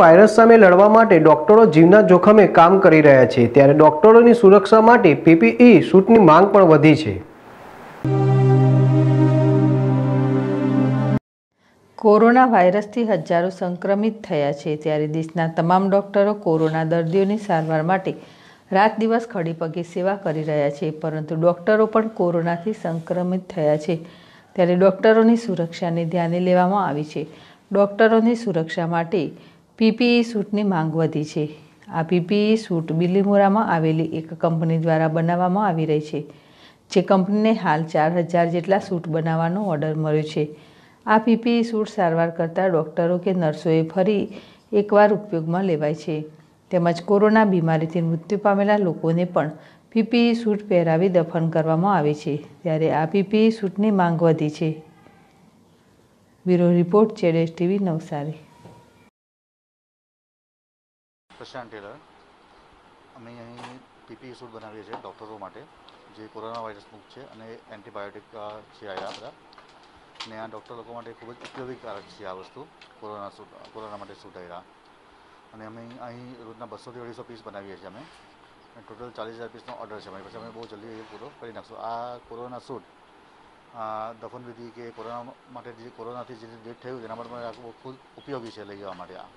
virus સામે લડવા માટે ડોક્ટરો જીવના જોખમે કામ કરી રહ્યા છે ત્યારે ડોક્ટરોની સુરક્ષા માટે પીપીઈ સૂટની માંગ પણ વધી છે કોરોના વાયરસથી હજારો સંક્રમિત થયા છે ત્યારે દેશના તમામ ડોક્ટરો કોરોના દર્દીઓની સારવાર માટે રાત દિવસ ખડી પગે સેવા કરી રહ્યા છે પરંતુ ડોક્ટરો પણ કોરોનાથી સંક્રમિત થયા છે ત્યારે ડોક્ટરોની સુરક્ષાને ધ્યાને લેવામાં આવી છે ડોક્ટરોની સુરક્ષા માટે પીપીઈ સૂટની માંગ વધી છે આ પીપીઈ સૂટ બિલીમોરામાં આવેલી એક કંપની દ્વારા બનાવવામાં આવી રહી છે જે કંપનીને હાલ ચાર હજાર જેટલા સૂટ બનાવવાનો ઓર્ડર મળ્યો છે આ પીપીઈ સૂટ સારવાર કરતા ડૉક્ટરો કે નર્સોએ ફરી એકવાર ઉપયોગમાં લેવાય છે તેમજ કોરોના બીમારીથી મૃત્યુ પામેલા લોકોને પણ પીપીઈ સૂટ પહેરાવી દફન કરવામાં આવે છે ત્યારે આ પીપીઈ સૂટની માંગ વધી છે બ્યુરો રિપોર્ટ ચેડેશ ટીવી નવસારી પ્રશાંત ટેલર અમે અહીં પીપી સૂટ બનાવીએ છીએ ડૉક્ટરો માટે જે કોરોના વાયરસ મુક્ત છે અને એન્ટીબાયોટિક છે આયા બધા અને આ ડૉક્ટર લોકો માટે ખૂબ જ ઉપયોગીકારક છે આ વસ્તુ કોરોના સૂટ કોરોના માટે સૂટ આવ્યા અને અમે અહીં રોજના બસોથી અઢીસો પીસ બનાવીએ છીએ અમે ટોટલ ચાલીસ હજાર પીસનો ઓર્ડર છે અમારી પાસે અમે બહુ જલ્દી એ પૂરો કરી નાખશું આ કોરોના સૂટ દફન વિધિ કે કોરોના માટે જે કોરોનાથી જે ડેટ થયું તેના માટે બહુ ખૂબ ઉપયોગી છે લઈ જવા માટે આ